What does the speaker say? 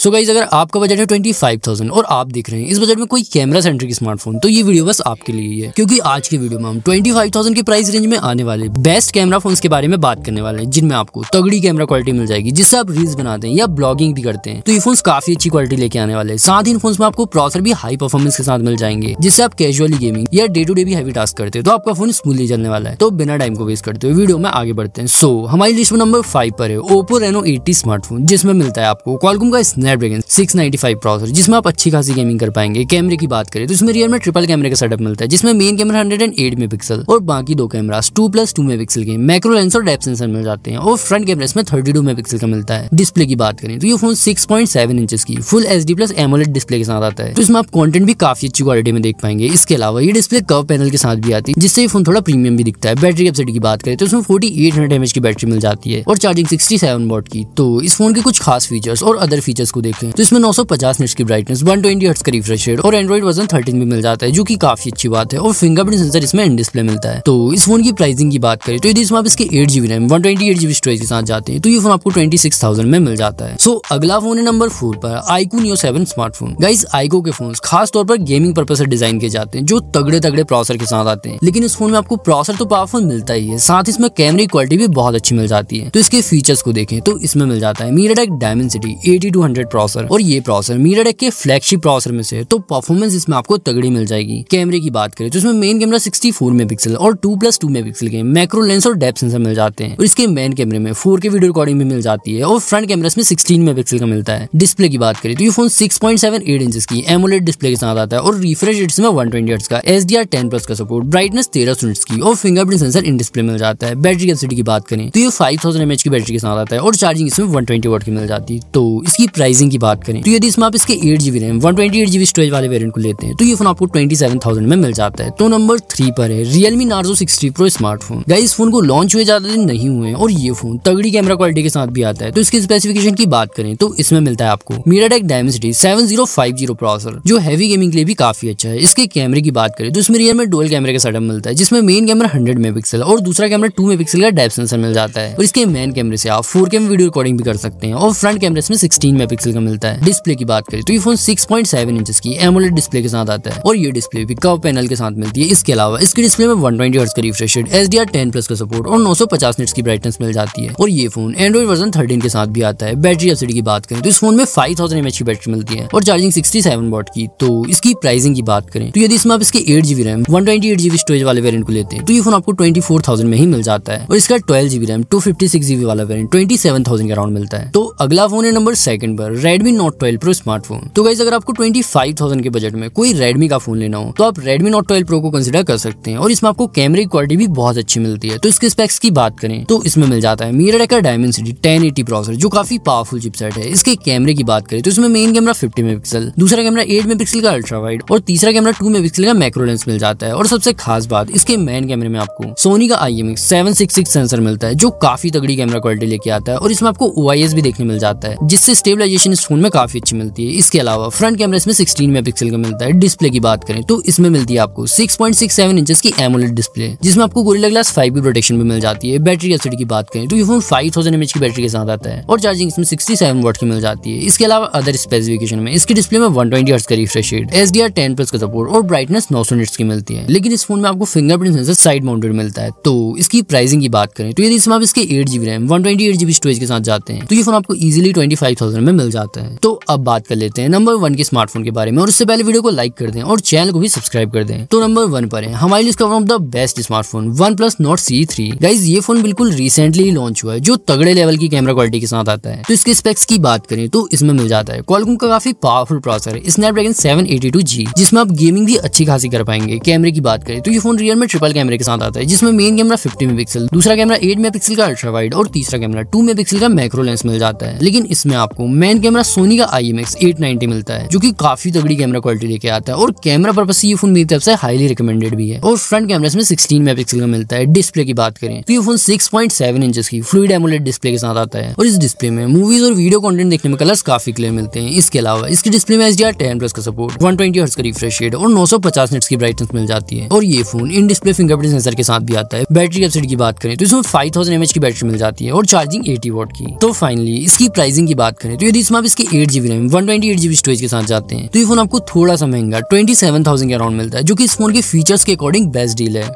सो so guys अगर आपका budget है ट्वेंटी फाइव थाउजेंड और आप देख रहे हैं इस बजट में कोई कैमरा सेंटर की स्मार्टफोन तो ये वीडियो बस आपके लिए ही है क्योंकि आज की वीडियो में हम ट्वेंटी फाइव थाउजेंड के प्राइस रेंज में आने वाले बेस्ट कैमरा फोन के बारे में बात करने वाले हैं जिनमें आपको तगड़ी कैमरा क्वालिटी मिल जाएगी जिससे आप रील्स बनाते हैं या ब्लॉगिंग भी करते हैं तो ये फोन काफी अच्छी क्वालिटी लेके आने वाले हैं साथ ही इन फोन में आपको प्रोसेसर भी हाई परफॉर्मेंस के साथ मिल जाएंगे जिससे आप कैजुअली गेमिंग या डे टू डे भी हैवी टास्क करते हैं तो आपका फोन स्मूथली चलने वाला है तो बिना टाइम को वेस्ट करते हुए वीडियो में आगे बढ़ते हैं सो हमारी लिस्ट में नंबर फाइव पर है ओपो रेनो एटी स्मार्टफोन जिसमें मिलता है आपको क्वालकॉम का स्नैपड्रैगन 695 प्रोसेसर जिसमें आप अच्छी खासी गेमिंग कर पाएंगे कैमरे की बात करें तो इसमें रियल में ट्रिपल कैमरे का सेटअप मिलता है जिसमें मेन कैमरा 108 मेगापिक्सल और बाकी दो camera two plus two megapixel के मैक्रो लेंस और डेप सेंसर मिल जाते हैं और फ्रंट कैमरा इसमें थर्टी टू का मिलता है डिस्प्ले की बात करें तो ये फोन सेवन इंच की full D plus AMOLED display के साथ आता है तो इसमें आप कॉन्टेंट भी काफी अच्छी क्वालिटी में देख पाएंगे इसके अलावा ये डिस्प्ले कव पैनल के साथ भी आती है जिससे ये फोन थोड़ा प्रीमियम भी दिखता है बैटरी कैपेसिटी की बात करें तो इसमें फोर्टी एट हंड्रेड की बैटरी मिल जाती है और चार्जिंग सिक्सटी सेवन की तो इस फोन के कुछ खास फीचर्स और अदर फीचर्स को को देखें तो इसमें 950 मिनट्स की ब्राइटनेस 120 ट्वेंटी हर्ट्स का रिफ्रेश रेट और एंड्रॉइड वर्जन 13 भी मिल जाता है जो कि काफी अच्छी बात है और फिंगरप्रिंट सेंसर इसमें इन डिस्प्ले मिलता है तो इस फोन की प्राइसिंग की बात करें तो यदि इसमें आप इसके eight GB RAM one twenty eight GB storage के साथ जाते हैं तो ये फोन आपको ट्वेंटी सिक्स थाउजेंड में मिल जाता है सो अगला फोन है नंबर फोर पर iQOO Neo seven smartphone guys iQOO के फोन खासतौर पर गेमिंग पर्पज से डिजाइन किए जाते हैं जो तगड़े तगड़े प्रोसेसर के साथ आते हैं लेकिन इस फोन में आपको प्रोसेसर तो पावरफुल मिलता ही है साथ ही इसमें कैमरे क्वालिटी भी बहुत अच्छी मिल जाती है तो इसके फीचर्स को देखें तो इसमें मिल जाता है मीरा Dimensity eighty two hundred processor और ये प्रोसेसर मीडियाटेक के फ्लैगशिप प्रोसेसर में से है तो परफॉर्मेंस इसमें आपको तगड़ी मिल जाएगी कैमरे की बात करें तो इसमें मेन कैमरा सिक्सटी 64 मेगापिक्सल और टू प्लस 2 मेगापिक्सल के मैक्रो लेंस और डेप सेंसर मिल जाते हैं और इसके मेन कैमरे में फोर के वीडियो रिकॉर्डिंग भी मिल जाती है और फ्रंट कैमरा इसमें 16 मेगापिक्सल का मिलता है डिस्प्ले की बात करें तो ये phone six point seven eight inch की एमोलेड डिस्प्ले के साथ आता है और रिफ्रेश रेट इसमें वन ट्वेंटी हर्ट्ज का S D R ten plus का सपोर्ट ब्राइटनेस तेरह सौ यूनिट्स की और फिंगरप्रिंट सेंसर इन डिस्प्ले मिल जाता है बैटरी कैपेसिटी की बात करें तो ये फाइव थाउजेंड एमएच की बैटरी के साथ आता है और चार्जिंग इसमें वन ट्वेंटी वाट की मिल जाती है तो इसकी प्राइस प्राइसिंग की बात करें तो यदि इसमें आप इसके eight GB RAM one twenty eight GB storage वाले वेरियंट को लेते हैं तो ये फोन आपको ट्वेंटी सेवन थाउजेंड में मिल जाता है तो नंबर थ्री पर है Realme Narzo six sixty pro smartphone guys इस फोन को लॉन्च हुए ज्यादा दिन नहीं हुए और ये फोन तगड़ी कैमरा क्वालिटी के साथ भी आता है तो इसकी स्पेसिफिकेशन की बात करें तो इसमें मिलता है आपको MediaTek Dimensity seven zero five zero processor जो हैवी गेमिंग के लिए भी काफी अच्छा है इसके कैमरे की बात करें तो इसमें रियल में डोल कैमरे का सेटअप मिलता है जिसमें मेन कैमरा हंड्रेड मेगा और दूसरा कैमरा टू मेगापिक्सल का डेप सेंसर मिल जाता है और इसके मेन कैमरे से आप फोर के वीडियो रिकॉर्डिंग भी कर सकते हैं और फ्रंट कैमरे में सिक्सटीन मेगा पिक्सल का मिलता है डिस्प्ले की बात करें तो ये phone six point seven inch की एमोलेट डिस्प्ले के साथ आता है और ये डिस्प्ले भी कव पैनल के साथ मिलती है इसके अलावा इसके डिस्प्ले में वन ट्वेंटी हर्ट्स का refresh S D R ten plus का सपोर्ट और नौ सौ पचास मिनट्स की ब्राइटनेस मिल जाती है और ये फोन एंड्रॉइड वर्जन थर्टीन के साथ भी आता है बैटरी एफसीडी की बात करें तो इस फोन में फाइव थाउजेंड एमएच की बैटरी मिलती है और चार्जिंग सिक्सटी सेवन वॉट की तो इसकी प्राइसिंग की बात करें तो यदि इसमें आप इसके eight GB RAM one twenty eight GB storage वाले वेरियंट को लेते हैं तो ये फोन आपको ट्वेंटी फोर थाउजेंड में ही मिल जाता है और इसका twelve GB RAM two fifty six GB वाला वेरियंट ट्वेंटी सेवन थाउजेंड के अराउंड मिलता है तो अगला फोन है नंबर सेकंड पर Redmi Note 12 Pro स्मार्टफोन तो गाइज अगर आपको 25,000 के बजट में कोई Redmi का फोन लेना हो तो आप Redmi Note 12 Pro को कंसिडर कर सकते हैं और इसमें आपको कैमरे की क्वालिटी भी बहुत अच्छी मिलती है तो इसके स्पेक्स की बात करें तो इसमें मिल जाता है मीरा का सिटी टेन एटी प्रोसेसर जो काफी पावरफुल चिपसेट है इसके कैमरे की बात करें तो इसमें मेन कैमरा फिफ्टी मेगा दूसरा कैमरा एट मेगा का अल्ट्रा वाइड और तीसरा कैमरा टू पिक्सल का मैक्रो लेंस मिल जाता है और सबसे खास बात इसके मेन कैमरे में आपको सोनी का आई एम सेंसर मिलता है जो काफी तगड़ी कैमरा क्वालिटी लेके आता है और इसमें आपको ओ भी देखने मिल जाता है जिससे स्टेबलाइजेशन लेकिन इस फोन में काफी अच्छी मिलती है इसके अलावा फ्रंट कैमरा इसमें सिक्सटीन मेगा का मिलता है डिस्प्ले की बात करें तो इसमें मिलती है आपको six point six seven inch की एमोलेट डिस्प्ले जिसमें आपको गोरिल्ला ग्लास फाइव की प्रोटेक्शन भी मिल जाती है बैटरी एसिड की बात करें तो ये फोन फाइव थाउजेंड एमएच की बैटरी के साथ आता है और चार्जिंग इसमें सिक्सटी सेवन वोट की मिल जाती है इसके अलावा अदर स्पेसिफिकेशन में इसकी डिस्प्ले में वन ट्वेंटी का refresh rate S D R ten plus का सपोर्ट और ब्राइटनेस नौ सौ की मिलती है लेकिन इस फोन में आपको फिंगरप्रिंट सेंसर साइड माउंटेड मिलता है तो इसकी प्राइसिंग की बात करें तो यदि इसमें आप इसके eight GB RAM one twenty eight GB storage के साथ जाते हैं तो ये फोन आपको इजिली ट्वेंटी फाइव थाउजेंड में मिल निकल जाता है तो अब बात कर लेते हैं नंबर वन के स्मार्टफोन के बारे में और उससे पहले वीडियो को लाइक कर दें और चैनल को भी सब्सक्राइब कर दें तो नंबर वन पर है हमारे लिए one of the best smartphone one plus note C three guys ये फोन बिल्कुल रिसेंटली लॉन्च हुआ है जो तगड़े लेवल की कैमरा क्वालिटी के साथ आता है तो इसके स्पेक्स की बात करें तो इसमें मिल जाता है क्वालकॉम का काफी पावरफुल प्रोसेसर है Snapdragon seven eighty two G जिसमें आप गेमिंग भी अच्छी खासी कर पाएंगे कैमरे की बात करें तो ये फोन रियल में ट्रिपल कैमरे के साथ आता है जिसमें मेन कैमरा फिफ्टी मेगा दूसरा कैमरा एट मेगा का अल्ट्रा वाइड और तीसरा कैमरा टू मेगा का मैक्रो लेंस मिल जाता है लेकिन इसमें आपको मेन फ्रंट कैमरा सोनी का I M X eight ninety मिलता है जो की काफी तगड़ी कैमरा क्वालिटी लेके आता है और कैमरा पर्पज से ये फोन मेरी तरफ से हाईली रिकमेंडेड भी है और फ्रंट कैमरा इसमें सिक्सटीन मेगा का मिलता है डिस्प्ले की बात करें तो ये phone six point seven inch की फ्लूड एमोलेट डिस्प्ले के साथ आता है और इस डिस्प्ले में मूवीज और वीडियो कंटेंट देखने में कलर्स काफी क्लियर मिलते हैं इसके अलावा इसके डिस्प्ले में S D R ten plus का सपोर्ट वन ट्वेंटी हर्ट्स का रिफ्रेश रेट और नौ सौ पचास निट्स की ब्राइटनेस मिल जाती है और ये phone in display fingerprint sensor के साथ भी आता है बैटरी कैपेसिटी की बात करें तो इसमें फाइव थाउजेंड एमएच की बैटरी मिल जाती है और चार्जिंग एटी वॉट की तो फाइनली इसकी प्राइसिंग की बात करें तो यदि इसमें आप इसके eight GB RAM one twenty eight GB storage के साथ जाते हैं तो ये फोन आपको थोड़ा सा महंगा ट्वेंटी सेवन थाउजेंड के अराउंड मिलता है जो कि इस फोन के फीचर्स के अकॉर्डिंग बेस्ट डील है